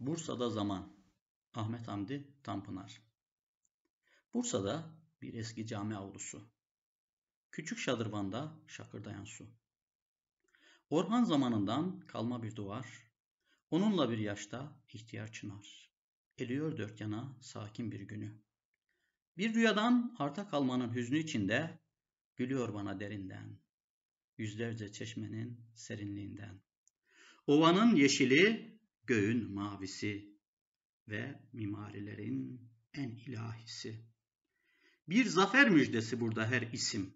Bursa'da zaman. Ahmet Hamdi Tanpınar. Bursa'da bir eski cami avlusu. Küçük şadırvanda şakırdayan su. Orhan zamanından kalma bir duvar. Onunla bir yaşta ihtiyar çınar. Eliyor dört yana sakin bir günü. Bir rüyadan arta kalmanın hüznü içinde gülüyor bana derinden. Yüzlerce çeşmenin serinliğinden. Ovanın yeşili göğün mavisi ve mimarilerin en ilahisi. Bir zafer müjdesi burada her isim.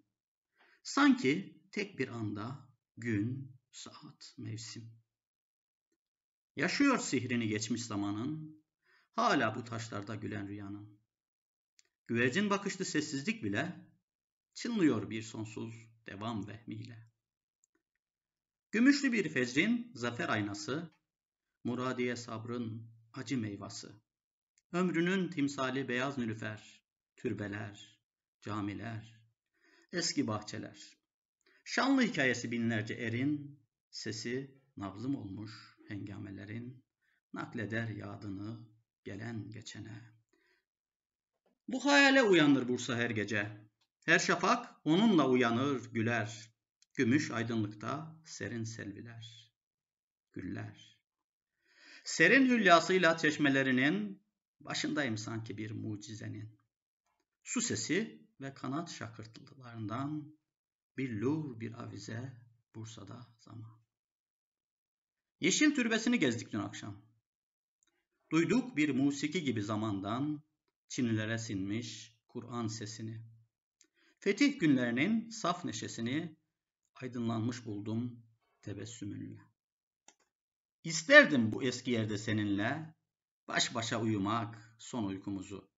Sanki tek bir anda gün, saat, mevsim. Yaşıyor sihrini geçmiş zamanın, hala bu taşlarda gülen rüyanın. Güvercin bakışlı sessizlik bile çınlıyor bir sonsuz devam vehmiyle. Gümüşlü bir fecrin zafer aynası muradiye sabrın acı meyvası. Ömrünün timsali beyaz nülüfer, türbeler, camiler, eski bahçeler. Şanlı hikayesi binlerce erin, sesi nabzım olmuş hengamelerin, nakleder yadını gelen geçene. Bu hayale uyanır Bursa her gece. Her şafak onunla uyanır, güler. Gümüş aydınlıkta serin selviler, güller. Serin hülyasıyla çeşmelerinin başındayım sanki bir mucizenin. Su sesi ve kanat şakırtılarından bir lur bir avize Bursa'da zaman. Yeşil türbesini gezdik dün akşam. Duyduk bir musiki gibi zamandan Çinlilere sinmiş Kur'an sesini. Fetih günlerinin saf neşesini aydınlanmış buldum tebessümünle. İsterdim bu eski yerde seninle baş başa uyumak son uykumuzu.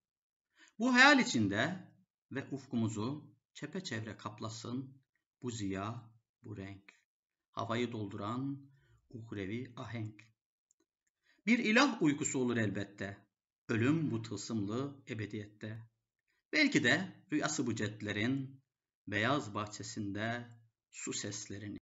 Bu hayal içinde ve ufkumuzu çepeçevre kaplasın bu ziya, bu renk. Havayı dolduran uhrevi ahenk. Bir ilah uykusu olur elbette. Ölüm bu tılsımlı ebediyette. Belki de rüyası bu cetlerin beyaz bahçesinde su seslerini.